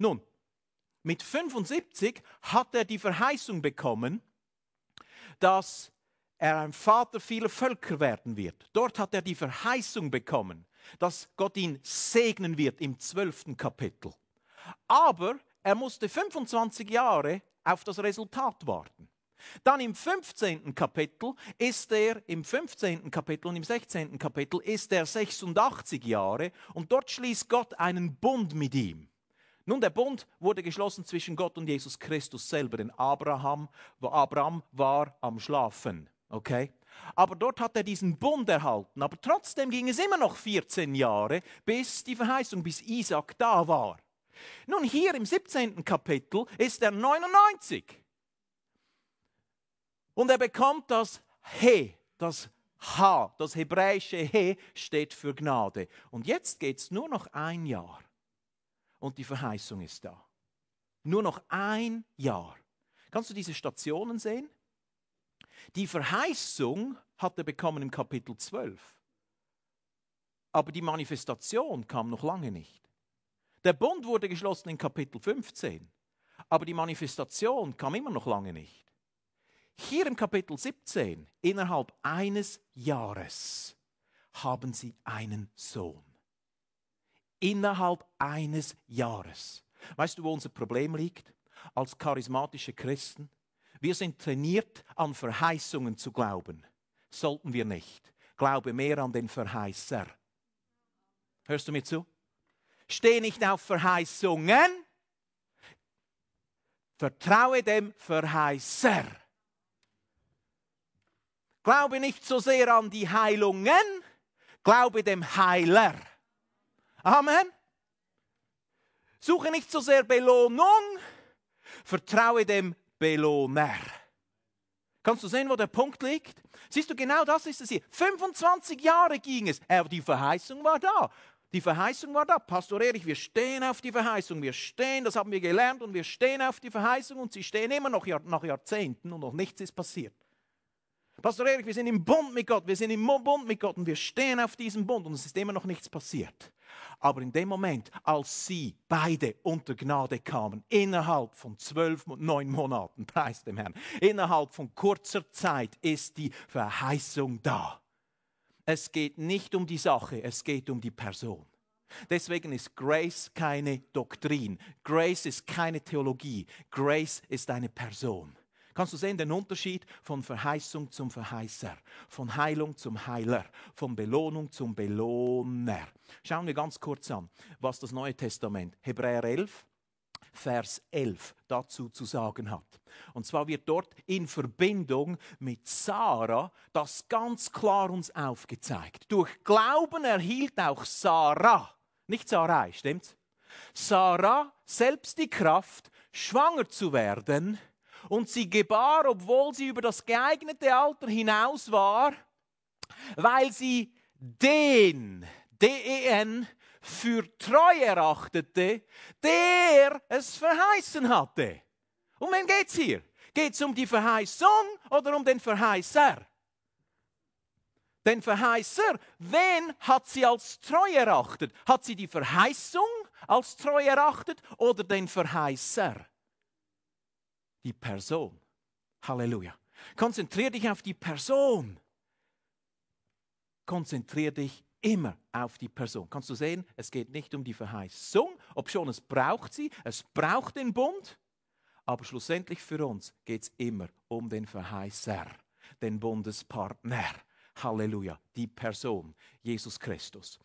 Nun, mit 75 hat er die Verheißung bekommen, dass er ein Vater vieler Völker werden wird. Dort hat er die Verheißung bekommen, dass Gott ihn segnen wird im zwölften Kapitel. Aber er musste 25 Jahre auf das Resultat warten. Dann im 15. Kapitel ist er, im 15. Kapitel und im 16. Kapitel ist er 86 Jahre und dort schließt Gott einen Bund mit ihm. Nun, der Bund wurde geschlossen zwischen Gott und Jesus Christus selber, denn Abraham, Abraham war am Schlafen. Okay? Aber dort hat er diesen Bund erhalten. Aber trotzdem ging es immer noch 14 Jahre, bis die Verheißung, bis Isaac da war. Nun, hier im 17. Kapitel ist er 99. Und er bekommt das He, das Ha, das hebräische He steht für Gnade. Und jetzt geht es nur noch ein Jahr und die Verheißung ist da. Nur noch ein Jahr. Kannst du diese Stationen sehen? Die Verheißung hat er bekommen im Kapitel 12. Aber die Manifestation kam noch lange nicht. Der Bund wurde geschlossen in Kapitel 15. Aber die Manifestation kam immer noch lange nicht. Hier im Kapitel 17, innerhalb eines Jahres, haben sie einen Sohn innerhalb eines Jahres. Weißt du, wo unser Problem liegt? Als charismatische Christen, wir sind trainiert, an Verheißungen zu glauben. Sollten wir nicht. Glaube mehr an den Verheißer. Hörst du mir zu? Steh nicht auf Verheißungen. Vertraue dem Verheißer. Glaube nicht so sehr an die Heilungen. Glaube dem Heiler. Amen. Suche nicht so sehr Belohnung, vertraue dem Belohner. Kannst du sehen, wo der Punkt liegt? Siehst du, genau das ist es hier. 25 Jahre ging es, aber die Verheißung war da. Die Verheißung war da. Pastor Erich, wir stehen auf die Verheißung. Wir stehen, das haben wir gelernt, und wir stehen auf die Verheißung und sie stehen immer noch nach Jahrzehnten und noch nichts ist passiert. Pastor Erik, wir sind im Bund mit Gott, wir sind im Bund mit Gott und wir stehen auf diesem Bund und es ist immer noch nichts passiert. Aber in dem Moment, als sie beide unter Gnade kamen, innerhalb von zwölf, neun Monaten, preis dem Herrn, innerhalb von kurzer Zeit ist die Verheißung da. Es geht nicht um die Sache, es geht um die Person. Deswegen ist Grace keine Doktrin. Grace ist keine Theologie. Grace ist eine Person. Kannst du sehen den Unterschied von Verheißung zum Verheißer, von Heilung zum Heiler, von Belohnung zum Belohner? Schauen wir ganz kurz an, was das Neue Testament, Hebräer 11, Vers 11 dazu zu sagen hat. Und zwar wird dort in Verbindung mit Sarah das ganz klar uns aufgezeigt. Durch Glauben erhielt auch Sarah, nicht Sarai, stimmt's? Sarah selbst die Kraft, schwanger zu werden und sie gebar, obwohl sie über das geeignete Alter hinaus war, weil sie den, den für treu erachtete, der es verheißen hatte. Um wen geht's hier? Geht's um die Verheißung oder um den Verheißer? Den Verheißer, wen hat sie als treu erachtet? Hat sie die Verheißung als treu erachtet oder den Verheißer? die Person. Halleluja. Konzentrier dich auf die Person. Konzentrier dich immer auf die Person. Kannst du sehen, es geht nicht um die Verheißung, ob schon es braucht sie, es braucht den Bund, aber schlussendlich für uns geht es immer um den Verheißer, den Bundespartner. Halleluja, die Person, Jesus Christus.